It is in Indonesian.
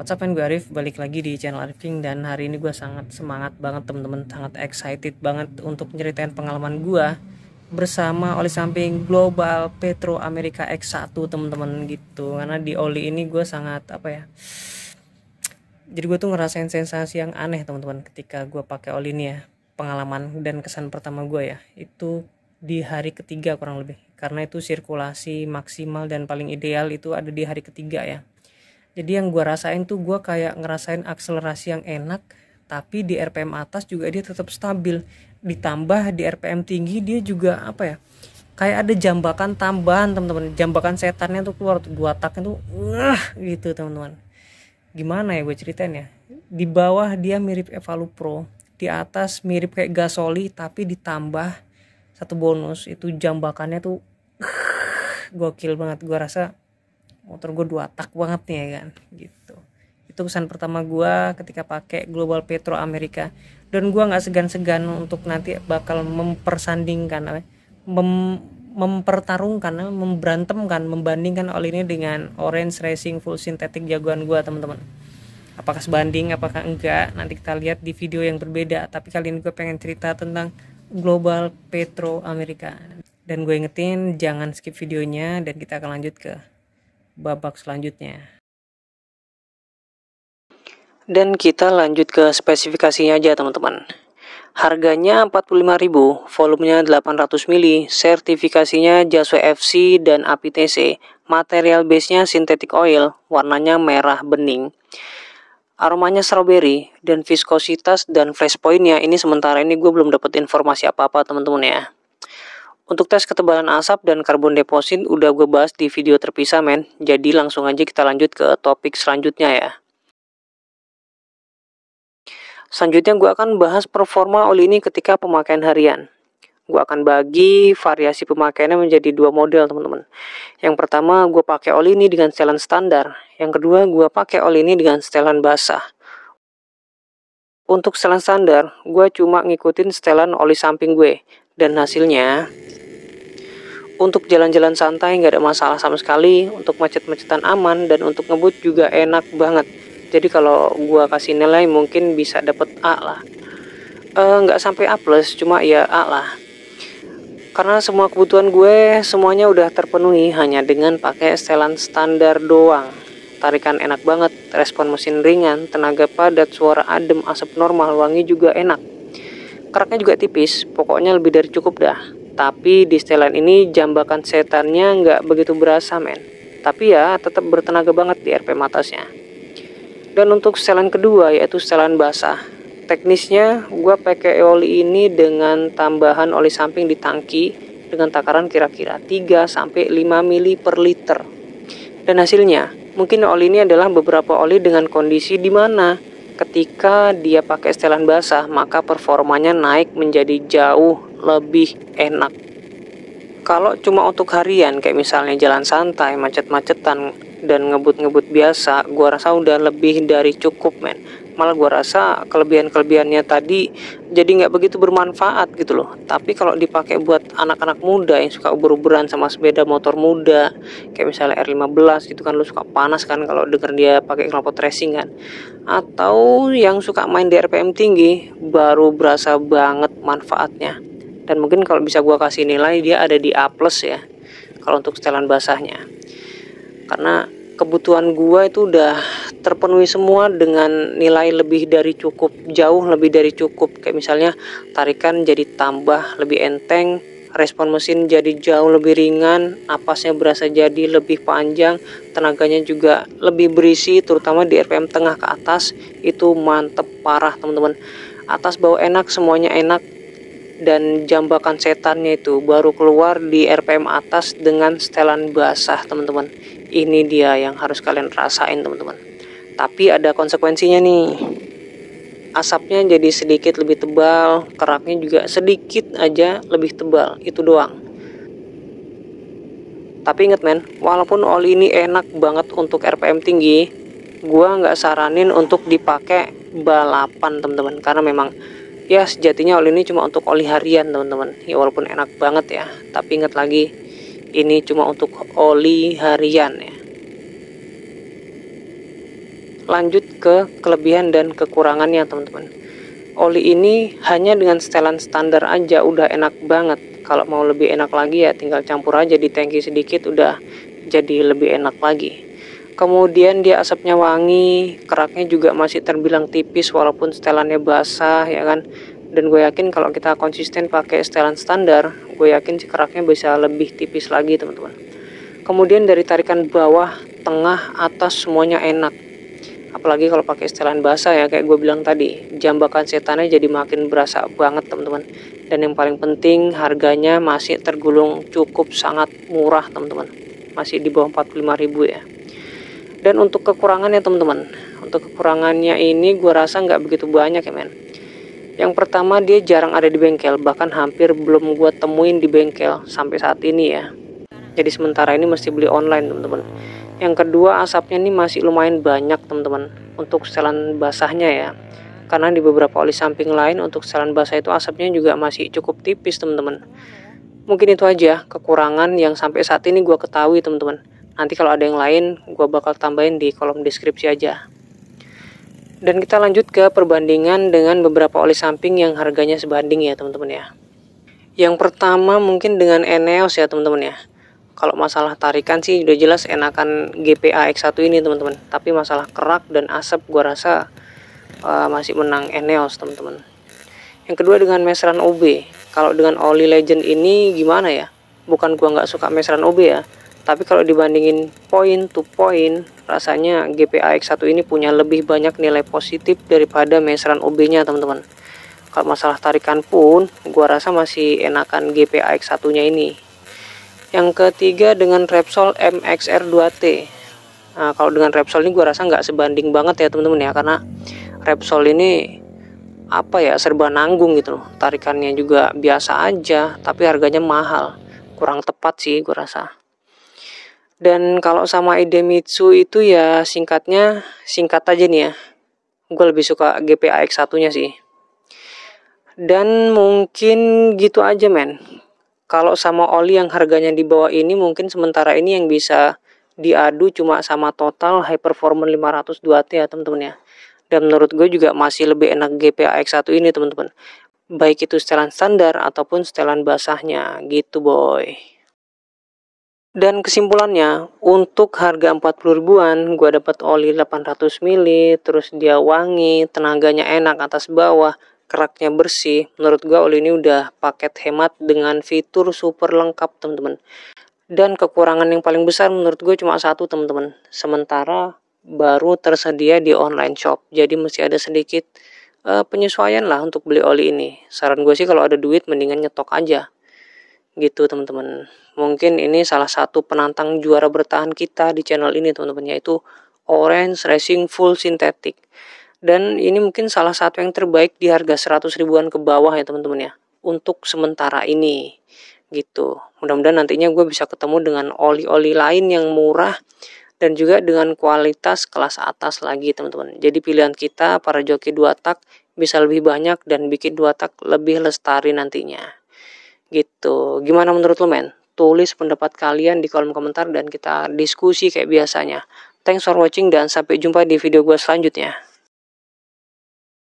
WhatsApp up, Gue Arif, balik lagi di channel Arif King Dan hari ini gue sangat semangat banget temen-temen Sangat excited banget untuk nyeritain pengalaman gue Bersama oli samping Global Petro Amerika X1 temen-temen gitu Karena di oli ini gue sangat apa ya Jadi gue tuh ngerasain sensasi yang aneh teman-teman Ketika gue pakai oli ini ya Pengalaman dan kesan pertama gue ya Itu di hari ketiga kurang lebih Karena itu sirkulasi maksimal dan paling ideal itu ada di hari ketiga ya jadi yang gue rasain tuh gue kayak ngerasain akselerasi yang enak tapi di RPM atas juga dia tetap stabil ditambah di RPM tinggi dia juga apa ya kayak ada jambakan tambahan teman-teman jambakan setannya tuh keluar tuh dua taknya tuh uh, gitu teman-teman gimana ya gue ceritain ya di bawah dia mirip Evalu Pro, di atas mirip kayak gasoli tapi ditambah satu bonus itu jambakannya tuh uh, gokil banget gue rasa motor gue dua tak banget nih ya kan gitu itu pesan pertama gue ketika pakai Global Petro Amerika dan gue nggak segan-segan untuk nanti bakal mempersandingkan ya, mem mempertarungkan memberantemkan membandingkan all ini dengan Orange Racing Full Synthetic jagoan gue teman-teman apakah sebanding apakah enggak nanti kita lihat di video yang berbeda tapi kali ini gue pengen cerita tentang Global Petro Amerika dan gue ingetin jangan skip videonya dan kita akan lanjut ke babak selanjutnya. Dan kita lanjut ke spesifikasinya aja teman-teman. Harganya 45.000, volumenya 800 mili, sertifikasinya Jaswe FC dan APTC, material base-nya synthetic oil, warnanya merah bening. Aromanya strawberry dan viskositas dan flash point-nya ini sementara ini gue belum dapat informasi apa-apa teman-teman ya. Untuk tes ketebalan asap dan karbon deposit udah gue bahas di video terpisah men, jadi langsung aja kita lanjut ke topik selanjutnya ya. Selanjutnya gue akan bahas performa oli ini ketika pemakaian harian. Gue akan bagi variasi pemakaiannya menjadi dua model teman-teman. Yang pertama gue pakai oli ini dengan setelan standar. Yang kedua gue pakai oli ini dengan setelan basah. Untuk setelan standar, gue cuma ngikutin setelan oli samping gue. Dan hasilnya, untuk jalan-jalan santai nggak ada masalah sama sekali untuk macet-macetan aman dan untuk ngebut juga enak banget jadi kalau gua kasih nilai mungkin bisa dapet A lah eh, nggak e, sampai A plus cuma ya A lah karena semua kebutuhan gue semuanya udah terpenuhi hanya dengan pakai setelan standar doang tarikan enak banget respon mesin ringan tenaga padat suara adem asap normal wangi juga enak keraknya juga tipis pokoknya lebih dari cukup dah tapi di setelan ini jambakan setannya nggak begitu berasa men. Tapi ya tetap bertenaga banget di rp atasnya. Dan untuk setelan kedua yaitu setelan basah. Teknisnya gue pakai oli ini dengan tambahan oli samping di tangki dengan takaran kira-kira 3 sampai 5 mili per liter. Dan hasilnya, mungkin oli ini adalah beberapa oli dengan kondisi di mana ketika dia pakai setelan basah maka performanya naik menjadi jauh lebih enak kalau cuma untuk harian kayak misalnya jalan santai macet-macetan dan ngebut-ngebut biasa gua rasa udah lebih dari cukup men malah gua rasa kelebihan-kelebihannya tadi jadi nggak begitu bermanfaat gitu loh tapi kalau dipakai buat anak-anak muda yang suka ubur-uburan sama sepeda motor muda kayak misalnya R15 itu kan lu suka panas kan kalau denger dia pakai knalpot racing kan atau yang suka main di RPM tinggi baru berasa banget manfaatnya dan mungkin kalau bisa gua kasih nilai dia ada di A plus ya kalau untuk setelan basahnya karena kebutuhan gua itu udah terpenuhi semua dengan nilai lebih dari cukup jauh lebih dari cukup kayak misalnya tarikan jadi tambah lebih enteng respon mesin jadi jauh lebih ringan, apasnya berasa jadi lebih panjang, tenaganya juga lebih berisi, terutama di RPM tengah ke atas, itu mantep parah teman-teman. Atas bawah enak, semuanya enak, dan jambakan setannya itu baru keluar di RPM atas dengan setelan basah teman-teman ini dia yang harus kalian rasain teman-teman tapi ada konsekuensinya nih asapnya jadi sedikit lebih tebal keraknya juga sedikit aja lebih tebal itu doang tapi inget men walaupun oli ini enak banget untuk RPM tinggi gua nggak saranin untuk dipakai balapan teman-teman karena memang ya sejatinya oli ini cuma untuk oli harian teman-teman ya walaupun enak banget ya tapi ingat lagi ini cuma untuk oli harian ya lanjut ke kelebihan dan kekurangannya teman-teman oli ini hanya dengan setelan standar aja udah enak banget kalau mau lebih enak lagi ya tinggal campur aja di tangki sedikit udah jadi lebih enak lagi Kemudian dia asapnya wangi, keraknya juga masih terbilang tipis walaupun setelannya basah ya kan. Dan gue yakin kalau kita konsisten pakai setelan standar, gue yakin si keraknya bisa lebih tipis lagi teman-teman. Kemudian dari tarikan bawah, tengah, atas semuanya enak. Apalagi kalau pakai setelan basah ya kayak gue bilang tadi, jambakan setannya jadi makin berasa banget teman-teman. Dan yang paling penting harganya masih tergulung cukup sangat murah teman-teman. Masih di bawah 45.000 ya dan untuk kekurangannya teman-teman untuk kekurangannya ini gue rasa nggak begitu banyak ya men yang pertama dia jarang ada di bengkel bahkan hampir belum gue temuin di bengkel sampai saat ini ya jadi sementara ini mesti beli online teman-teman yang kedua asapnya ini masih lumayan banyak teman-teman untuk setelan basahnya ya karena di beberapa oli samping lain untuk setelan basah itu asapnya juga masih cukup tipis teman-teman mungkin itu aja kekurangan yang sampai saat ini gue ketahui teman-teman Nanti kalau ada yang lain, gue bakal tambahin di kolom deskripsi aja. Dan kita lanjut ke perbandingan dengan beberapa oli samping yang harganya sebanding ya teman-teman ya. Yang pertama mungkin dengan Eneos ya teman-teman ya. Kalau masalah tarikan sih udah jelas enakan GPA X1 ini teman-teman. Tapi masalah kerak dan asap gue rasa uh, masih menang Eneos teman-teman. Yang kedua dengan Mesran OB. Kalau dengan Oli Legend ini gimana ya? Bukan gue nggak suka Mesran OB ya, tapi kalau dibandingin point to point rasanya GPAX1 ini punya lebih banyak nilai positif daripada meseran OB-nya teman-teman kalau masalah tarikan pun gua rasa masih enakan GPAX1 nya ini yang ketiga dengan Repsol MXR2T nah kalau dengan Repsol ini gua rasa nggak sebanding banget ya teman-teman ya karena Repsol ini apa ya serba nanggung gitu loh tarikannya juga biasa aja tapi harganya mahal kurang tepat sih gue rasa dan kalau sama Idemitsu itu ya singkatnya, singkat aja nih ya. Gue lebih suka GPAX satunya sih. Dan mungkin gitu aja men. Kalau sama oli yang harganya di bawah ini mungkin sementara ini yang bisa diadu cuma sama total high performance 500 t ya teman-teman ya. Dan menurut gue juga masih lebih enak GPAX 1 ini teman-teman. Baik itu setelan standar ataupun setelan basahnya gitu boy. Dan kesimpulannya, untuk harga 40 ribuan, gue dapat oli 800 mili, terus dia wangi, tenaganya enak atas bawah, keraknya bersih. Menurut gue oli ini udah paket hemat dengan fitur super lengkap teman-teman. Dan kekurangan yang paling besar menurut gue cuma satu teman-teman. Sementara baru tersedia di online shop, jadi mesti ada sedikit uh, penyesuaian lah untuk beli oli ini. Saran gue sih kalau ada duit mendingan nyetok aja gitu teman-teman mungkin ini salah satu penantang juara bertahan kita di channel ini teman-teman yaitu Orange Racing Full Synthetic dan ini mungkin salah satu yang terbaik di harga 100 ribuan ke bawah ya teman-teman ya untuk sementara ini gitu mudah-mudahan nantinya gue bisa ketemu dengan oli-oli lain yang murah dan juga dengan kualitas kelas atas lagi teman-teman jadi pilihan kita para joki dua tak bisa lebih banyak dan bikin dua tak lebih lestari nantinya gitu gimana menurut lo men tulis pendapat kalian di kolom komentar dan kita diskusi kayak biasanya thanks for watching dan sampai jumpa di video gue selanjutnya